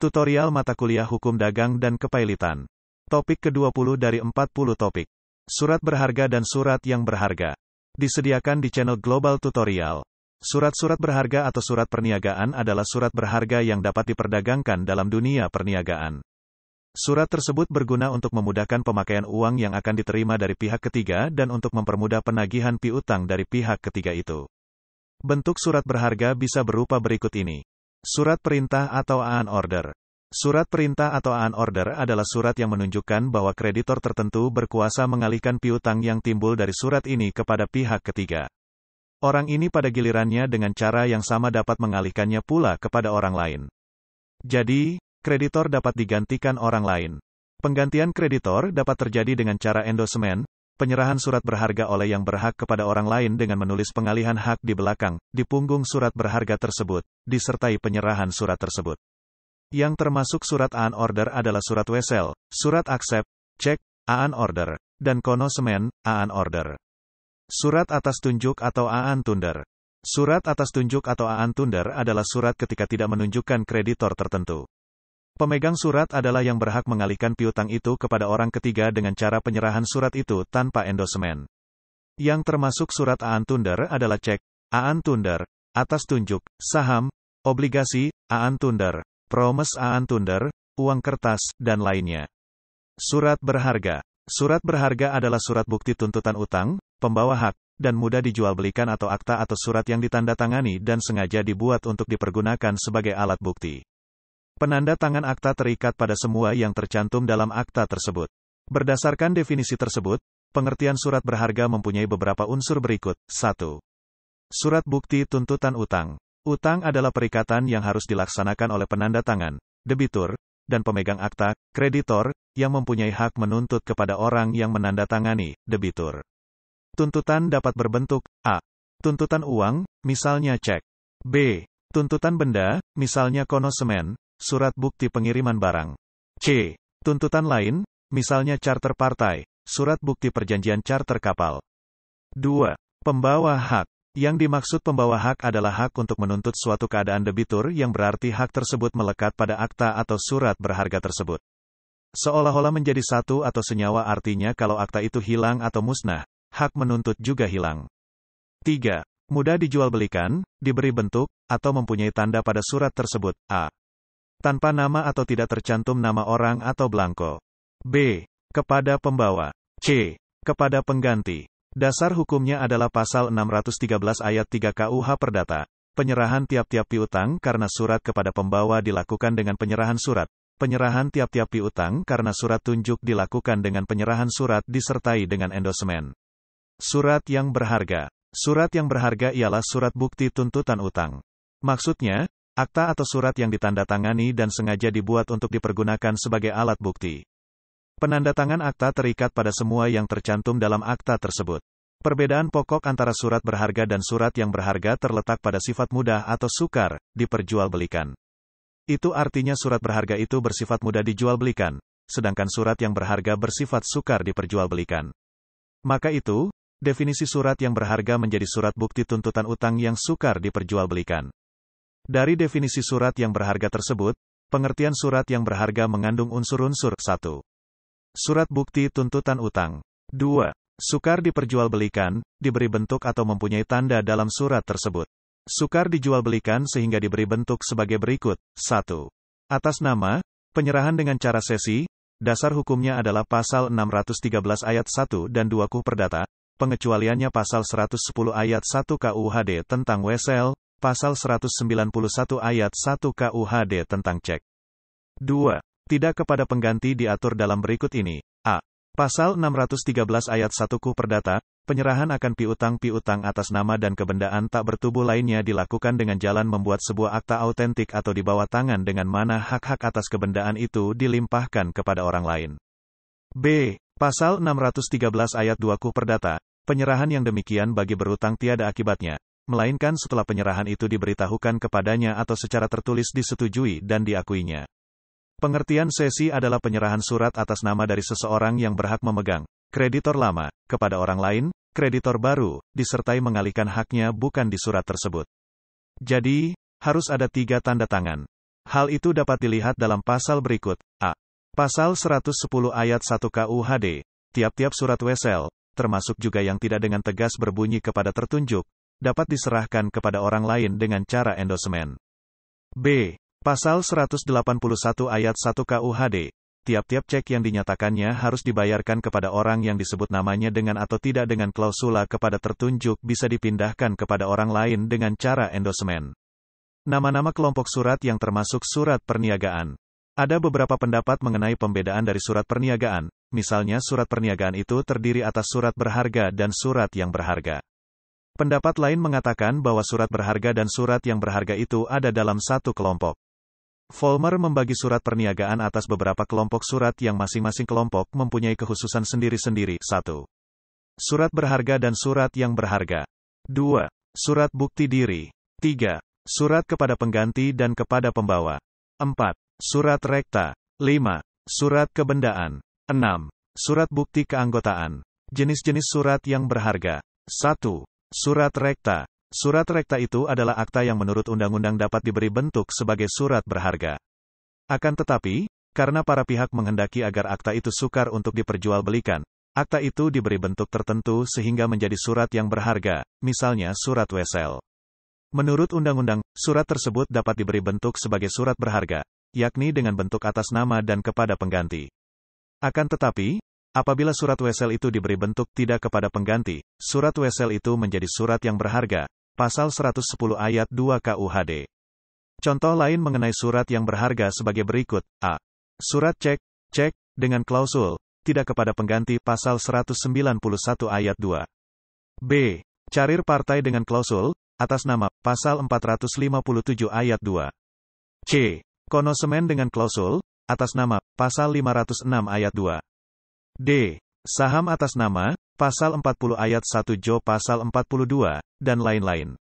Tutorial mata kuliah hukum dagang dan kepailitan. Topik ke-20 dari 40 topik. Surat berharga dan surat yang berharga. Disediakan di channel Global Tutorial. Surat-surat berharga atau surat perniagaan adalah surat berharga yang dapat diperdagangkan dalam dunia perniagaan. Surat tersebut berguna untuk memudahkan pemakaian uang yang akan diterima dari pihak ketiga dan untuk mempermudah penagihan piutang dari pihak ketiga itu. Bentuk surat berharga bisa berupa berikut ini. Surat perintah atau AAN order. Surat perintah atau AAN order adalah surat yang menunjukkan bahwa kreditor tertentu berkuasa mengalihkan piutang yang timbul dari surat ini kepada pihak ketiga. Orang ini pada gilirannya dengan cara yang sama dapat mengalihkannya pula kepada orang lain. Jadi, kreditor dapat digantikan orang lain. Penggantian kreditor dapat terjadi dengan cara endosemen, penyerahan surat berharga oleh yang berhak kepada orang lain dengan menulis pengalihan hak di belakang, di punggung surat berharga tersebut, disertai penyerahan surat tersebut. Yang termasuk surat an order adalah surat wesel, surat accept, cek, an order, dan konosmen an order. Surat atas tunjuk atau an tunder. Surat atas tunjuk atau an tunder adalah surat ketika tidak menunjukkan kreditor tertentu. Pemegang surat adalah yang berhak mengalihkan piutang itu kepada orang ketiga dengan cara penyerahan surat itu tanpa endosemen. Yang termasuk surat aan tunder adalah cek, aan tunder, atas tunjuk, saham, obligasi, aan tunder, promes aan tunder, uang kertas, dan lainnya. Surat berharga. Surat berharga adalah surat bukti tuntutan utang, pembawa hak, dan mudah dijual belikan atau akta atau surat yang ditandatangani dan sengaja dibuat untuk dipergunakan sebagai alat bukti. Penanda tangan akta terikat pada semua yang tercantum dalam akta tersebut. Berdasarkan definisi tersebut, pengertian surat berharga mempunyai beberapa unsur berikut. 1. Surat bukti tuntutan utang. Utang adalah perikatan yang harus dilaksanakan oleh penanda tangan, debitur, dan pemegang akta, kreditor, yang mempunyai hak menuntut kepada orang yang menandatangani, debitur. Tuntutan dapat berbentuk A. Tuntutan uang, misalnya cek. B. Tuntutan benda, misalnya konosemen surat bukti pengiriman barang. C. Tuntutan lain, misalnya charter partai, surat bukti perjanjian charter kapal. 2. Pembawa hak. Yang dimaksud pembawa hak adalah hak untuk menuntut suatu keadaan debitur yang berarti hak tersebut melekat pada akta atau surat berharga tersebut. Seolah-olah menjadi satu atau senyawa artinya kalau akta itu hilang atau musnah, hak menuntut juga hilang. 3. Mudah dijual belikan, diberi bentuk, atau mempunyai tanda pada surat tersebut. A tanpa nama atau tidak tercantum nama orang atau belangko. B. Kepada pembawa. C. Kepada pengganti. Dasar hukumnya adalah pasal 613 ayat 3 KUH Perdata. Penyerahan tiap-tiap piutang karena surat kepada pembawa dilakukan dengan penyerahan surat. Penyerahan tiap-tiap piutang karena surat tunjuk dilakukan dengan penyerahan surat disertai dengan endosemen. Surat yang berharga. Surat yang berharga ialah surat bukti tuntutan utang. Maksudnya, Akta atau surat yang ditandatangani dan sengaja dibuat untuk dipergunakan sebagai alat bukti. Penandatangan akta terikat pada semua yang tercantum dalam akta tersebut. Perbedaan pokok antara surat berharga dan surat yang berharga terletak pada sifat mudah atau sukar, diperjualbelikan. Itu artinya surat berharga itu bersifat mudah dijualbelikan, sedangkan surat yang berharga bersifat sukar diperjualbelikan. Maka itu, definisi surat yang berharga menjadi surat bukti tuntutan utang yang sukar diperjualbelikan. Dari definisi surat yang berharga tersebut, pengertian surat yang berharga mengandung unsur-unsur 1. Surat bukti tuntutan utang. 2. Sukar diperjualbelikan, diberi bentuk atau mempunyai tanda dalam surat tersebut. Sukar dijualbelikan sehingga diberi bentuk sebagai berikut. 1. Atas nama, penyerahan dengan cara sesi, dasar hukumnya adalah pasal 613 ayat 1 dan 2 KUH Perdata, pengecualiannya pasal 110 ayat 1 KUHD tentang WSL, pasal 191 ayat 1 KUHD tentang cek. 2. Tidak kepada pengganti diatur dalam berikut ini. A. Pasal 613 ayat 1 KUH Perdata, penyerahan akan piutang-piutang atas nama dan kebendaan tak bertubuh lainnya dilakukan dengan jalan membuat sebuah akta autentik atau di bawah tangan dengan mana hak-hak atas kebendaan itu dilimpahkan kepada orang lain. B. Pasal 613 ayat 2 KUH Perdata, penyerahan yang demikian bagi berutang tiada akibatnya melainkan setelah penyerahan itu diberitahukan kepadanya atau secara tertulis disetujui dan diakuinya. Pengertian sesi adalah penyerahan surat atas nama dari seseorang yang berhak memegang kreditor lama kepada orang lain, kreditor baru, disertai mengalihkan haknya bukan di surat tersebut. Jadi, harus ada tiga tanda tangan. Hal itu dapat dilihat dalam pasal berikut. A. Pasal 110 ayat 1 KUHD. Tiap-tiap surat wesel, termasuk juga yang tidak dengan tegas berbunyi kepada tertunjuk, dapat diserahkan kepada orang lain dengan cara endosemen. B. Pasal 181 ayat 1 KUHD. Tiap-tiap cek yang dinyatakannya harus dibayarkan kepada orang yang disebut namanya dengan atau tidak dengan klausula kepada tertunjuk bisa dipindahkan kepada orang lain dengan cara endosemen. Nama-nama kelompok surat yang termasuk surat perniagaan. Ada beberapa pendapat mengenai pembedaan dari surat perniagaan, misalnya surat perniagaan itu terdiri atas surat berharga dan surat yang berharga. Pendapat lain mengatakan bahwa surat berharga dan surat yang berharga itu ada dalam satu kelompok. Vollmer membagi surat perniagaan atas beberapa kelompok surat yang masing-masing kelompok mempunyai kehususan sendiri-sendiri. 1. Surat berharga dan surat yang berharga. 2. Surat bukti diri. 3. Surat kepada pengganti dan kepada pembawa. 4. Surat rekta. 5. Surat kebendaan. 6. Surat bukti keanggotaan. Jenis-jenis surat yang berharga. 1. Surat rekta. Surat rekta itu adalah akta yang menurut undang-undang dapat diberi bentuk sebagai surat berharga. Akan tetapi, karena para pihak menghendaki agar akta itu sukar untuk diperjualbelikan, akta itu diberi bentuk tertentu sehingga menjadi surat yang berharga, misalnya surat wesel. Menurut undang-undang, surat tersebut dapat diberi bentuk sebagai surat berharga, yakni dengan bentuk atas nama dan kepada pengganti. Akan tetapi, Apabila surat wesel itu diberi bentuk tidak kepada pengganti, surat wesel itu menjadi surat yang berharga. Pasal 110 ayat 2 KUHD. Contoh lain mengenai surat yang berharga sebagai berikut. A. Surat cek, cek, dengan klausul, tidak kepada pengganti pasal 191 ayat 2. B. Carir partai dengan klausul, atas nama, pasal 457 ayat 2. C. Konosemen dengan klausul, atas nama, pasal 506 ayat 2. D. Saham atas nama, pasal 40 ayat 1 Jo pasal 42, dan lain-lain.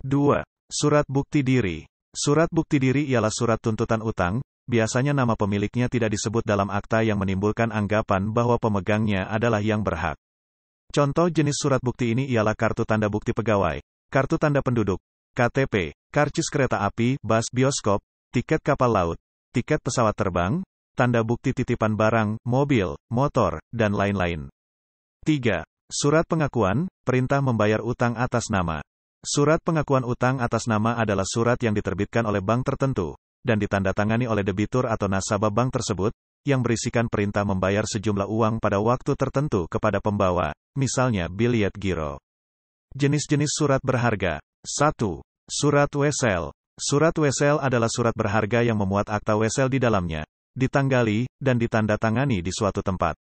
2. Surat bukti diri. Surat bukti diri ialah surat tuntutan utang, biasanya nama pemiliknya tidak disebut dalam akta yang menimbulkan anggapan bahwa pemegangnya adalah yang berhak. Contoh jenis surat bukti ini ialah kartu tanda bukti pegawai, kartu tanda penduduk, KTP, karcis kereta api, bus, bioskop, tiket kapal laut, tiket pesawat terbang, tanda bukti titipan barang, mobil, motor, dan lain-lain. 3. Surat pengakuan, perintah membayar utang atas nama. Surat pengakuan utang atas nama adalah surat yang diterbitkan oleh bank tertentu, dan ditandatangani oleh debitur atau nasabah bank tersebut, yang berisikan perintah membayar sejumlah uang pada waktu tertentu kepada pembawa, misalnya biliet giro. Jenis-jenis surat berharga. 1. Surat wesel. Surat wesel adalah surat berharga yang memuat akta wesel di dalamnya, ditanggali, dan ditandatangani di suatu tempat.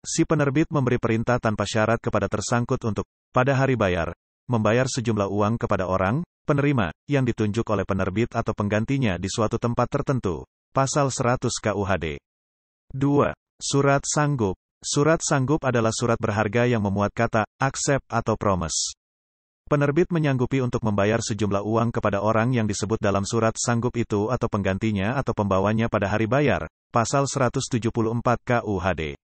Si penerbit memberi perintah tanpa syarat kepada tersangkut untuk, pada hari bayar, membayar sejumlah uang kepada orang, penerima, yang ditunjuk oleh penerbit atau penggantinya di suatu tempat tertentu. Pasal 100 KUHD. 2. Surat sanggup. Surat sanggup adalah surat berharga yang memuat kata, accept atau promise. Penerbit menyanggupi untuk membayar sejumlah uang kepada orang yang disebut dalam surat sanggup itu atau penggantinya atau pembawanya pada hari bayar. Pasal 174 KUHD.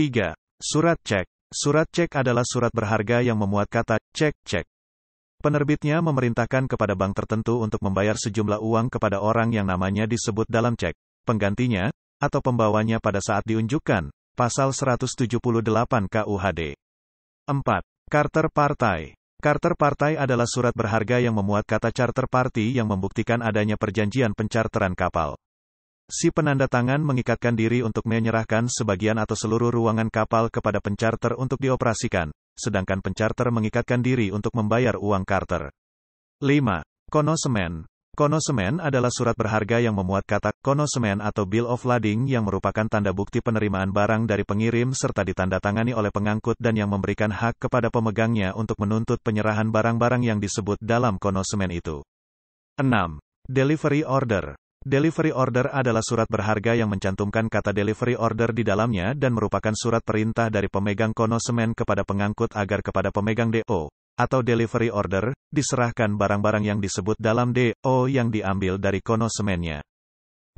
3. Surat cek. Surat cek adalah surat berharga yang memuat kata cek, cek. Penerbitnya memerintahkan kepada bank tertentu untuk membayar sejumlah uang kepada orang yang namanya disebut dalam cek, penggantinya, atau pembawanya pada saat diunjukkan. Pasal 178 KUHD. 4. Karter Partai Charter partai adalah surat berharga yang memuat kata charter party yang membuktikan adanya perjanjian pencarteran kapal. Si penanda tangan mengikatkan diri untuk menyerahkan sebagian atau seluruh ruangan kapal kepada pencarter untuk dioperasikan, sedangkan pencarter mengikatkan diri untuk membayar uang charter. 5. Konosemen Konosemen adalah surat berharga yang memuat kata konosemen atau bill of lading yang merupakan tanda bukti penerimaan barang dari pengirim serta ditandatangani oleh pengangkut dan yang memberikan hak kepada pemegangnya untuk menuntut penyerahan barang-barang yang disebut dalam konosemen itu. 6. Delivery order. Delivery order adalah surat berharga yang mencantumkan kata delivery order di dalamnya dan merupakan surat perintah dari pemegang konosemen kepada pengangkut agar kepada pemegang DO, atau delivery order, diserahkan barang-barang yang disebut dalam DO yang diambil dari konosemennya.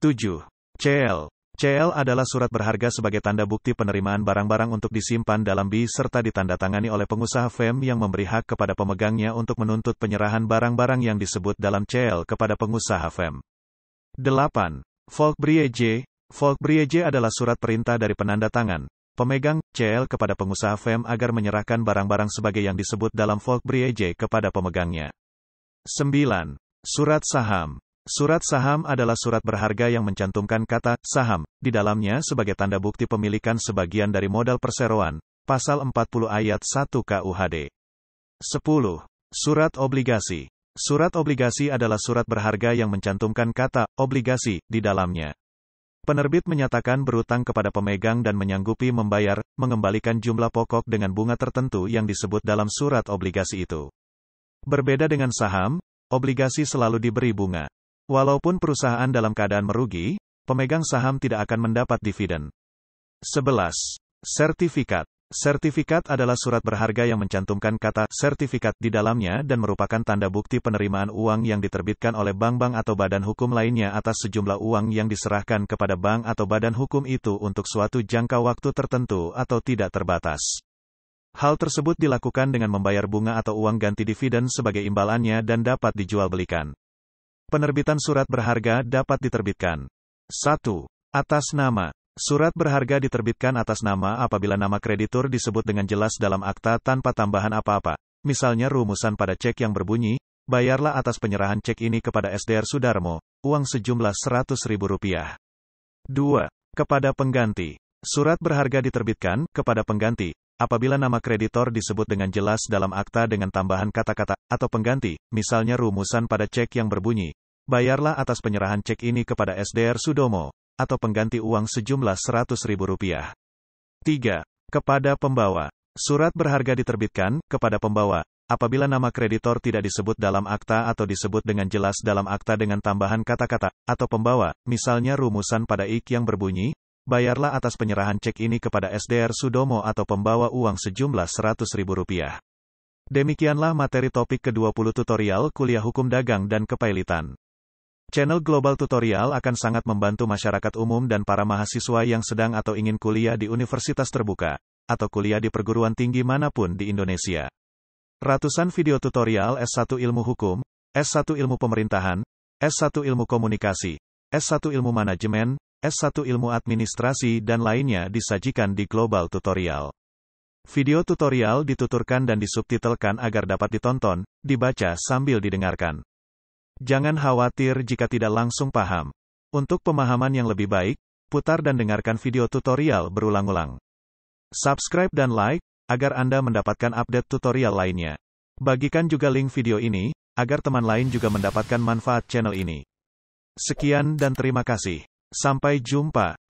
semennya. 7. CL. CL adalah surat berharga sebagai tanda bukti penerimaan barang-barang untuk disimpan dalam BI serta ditandatangani oleh pengusaha FEM yang memberi hak kepada pemegangnya untuk menuntut penyerahan barang-barang yang disebut dalam CL kepada pengusaha FEM. 8. Volkbriege. Volkbriege adalah surat perintah dari penanda tangan, pemegang CL kepada pengusaha FEM agar menyerahkan barang-barang sebagai yang disebut dalam Volksbriege kepada pemegangnya. 9. Surat saham. Surat saham adalah surat berharga yang mencantumkan kata saham di dalamnya sebagai tanda bukti pemilikan sebagian dari modal perseroan. Pasal 40 ayat 1 KUHD. 10. Surat obligasi. Surat obligasi adalah surat berharga yang mencantumkan kata obligasi di dalamnya. Penerbit menyatakan berutang kepada pemegang dan menyanggupi membayar, mengembalikan jumlah pokok dengan bunga tertentu yang disebut dalam surat obligasi itu. Berbeda dengan saham, obligasi selalu diberi bunga. Walaupun perusahaan dalam keadaan merugi, pemegang saham tidak akan mendapat dividen. 11. Sertifikat Sertifikat adalah surat berharga yang mencantumkan kata sertifikat di dalamnya dan merupakan tanda bukti penerimaan uang yang diterbitkan oleh bank-bank atau badan hukum lainnya atas sejumlah uang yang diserahkan kepada bank atau badan hukum itu untuk suatu jangka waktu tertentu atau tidak terbatas. Hal tersebut dilakukan dengan membayar bunga atau uang ganti dividen sebagai imbalannya dan dapat dijual belikan. Penerbitan surat berharga dapat diterbitkan. 1. Atas nama Surat berharga diterbitkan atas nama apabila nama kreditur disebut dengan jelas dalam akta tanpa tambahan apa-apa. Misalnya rumusan pada cek yang berbunyi, bayarlah atas penyerahan cek ini kepada SDR Sudarmo, uang sejumlah Rp100.000. 2. Kepada pengganti. Surat berharga diterbitkan kepada pengganti apabila nama kreditor disebut dengan jelas dalam akta dengan tambahan kata-kata atau pengganti, misalnya rumusan pada cek yang berbunyi, bayarlah atas penyerahan cek ini kepada SDR Sudomo, atau pengganti uang sejumlah Rp100.000. 3. Kepada pembawa. Surat berharga diterbitkan kepada pembawa apabila nama kreditor tidak disebut dalam akta atau disebut dengan jelas dalam akta dengan tambahan kata-kata atau pembawa, misalnya rumusan pada ik yang berbunyi, bayarlah atas penyerahan cek ini kepada SDR Sudomo atau pembawa uang sejumlah Rp100.000. Demikianlah materi topik ke-20 tutorial kuliah hukum dagang dan kepailitan. Channel Global Tutorial akan sangat membantu masyarakat umum dan para mahasiswa yang sedang atau ingin kuliah di universitas terbuka, atau kuliah di perguruan tinggi manapun di Indonesia. Ratusan video tutorial S1 Ilmu Hukum, S1 Ilmu Pemerintahan, S1 Ilmu Komunikasi, S1 Ilmu Manajemen, S1 Ilmu Administrasi dan lainnya disajikan di Global Tutorial. Video tutorial dituturkan dan disubtitelkan agar dapat ditonton, dibaca sambil didengarkan. Jangan khawatir jika tidak langsung paham. Untuk pemahaman yang lebih baik, putar dan dengarkan video tutorial berulang-ulang. Subscribe dan like, agar Anda mendapatkan update tutorial lainnya. Bagikan juga link video ini, agar teman lain juga mendapatkan manfaat channel ini. Sekian dan terima kasih. Sampai jumpa.